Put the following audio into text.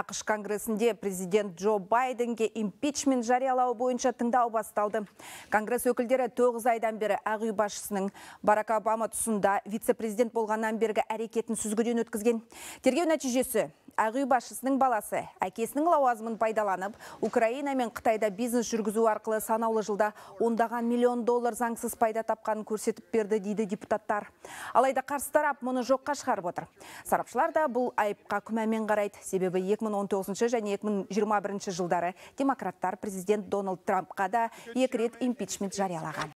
ақш конгресінде президент джо байденге импичмент жариялау бойынша тыңдау басталды конгресс өкілдері тоғыз айдан бері ақ үй басшысының барак обама тұсында вице президент болғаннан бергі әрекетін сүзгіден өткізген тергеу нәтижесі Ағы башысының баласы әкесінің лауазымын пайдаланып украина мен қытайда бизнес жүргізу арқылы санаулы жылда ондаған миллион доллар заңсыз пайда тапқанын көрсетіп берді дейді депутаттар алайда қарсы тарап мұны жоққа шығарып отыр сарапшылар да бұл айыпқа күмәнмен қарайды себебі 2019 және 2021 жылдары демократтар президент дональд трампқа да екі рет импичмент жариялаған